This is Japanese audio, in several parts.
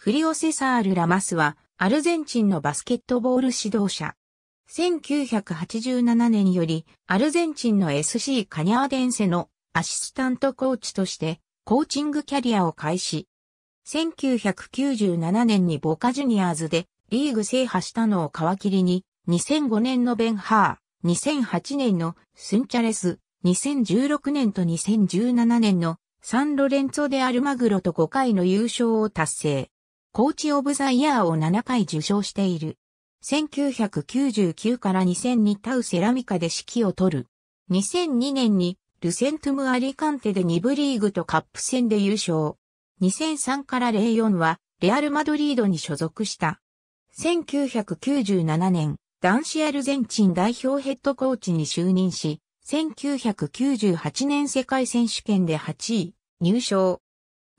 フリオセサール・ラマスは、アルゼンチンのバスケットボール指導者。1987年より、アルゼンチンの SC カニャーデンセのアシスタントコーチとして、コーチングキャリアを開始。1997年にボカジュニアーズでリーグ制覇したのを皮切りに、2005年のベンハー、2008年のスンチャレス、2016年と2017年のサンロレンツォでアルマグロと5回の優勝を達成。コーチオブザイヤーを7回受賞している。1999から2002タウセラミカで指揮を取る。2002年にルセントム・アリカンテで2部リーグとカップ戦で優勝。2003から04はレアル・マドリードに所属した。1997年、男子アルゼンチン代表ヘッドコーチに就任し、1998年世界選手権で8位、入賞。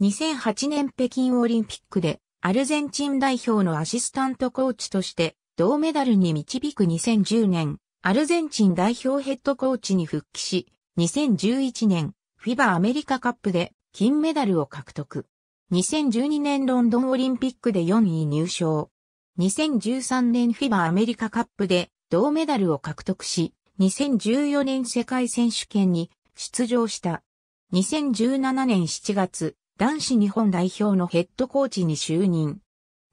2008年北京オリンピックでアルゼンチン代表のアシスタントコーチとして銅メダルに導く2010年、アルゼンチン代表ヘッドコーチに復帰し、2011年、フィバアメリカカップで金メダルを獲得。2012年ロンドンオリンピックで4位入賞。2013年フィバアメリカカップで銅メダルを獲得し、2014年世界選手権に出場した。2017年7月、男子日本代表のヘッドコーチに就任。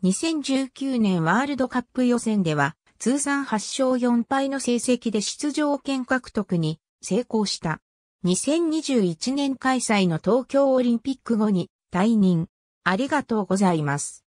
2019年ワールドカップ予選では、通算8勝4敗の成績で出場権獲得に成功した。2021年開催の東京オリンピック後に退任。ありがとうございます。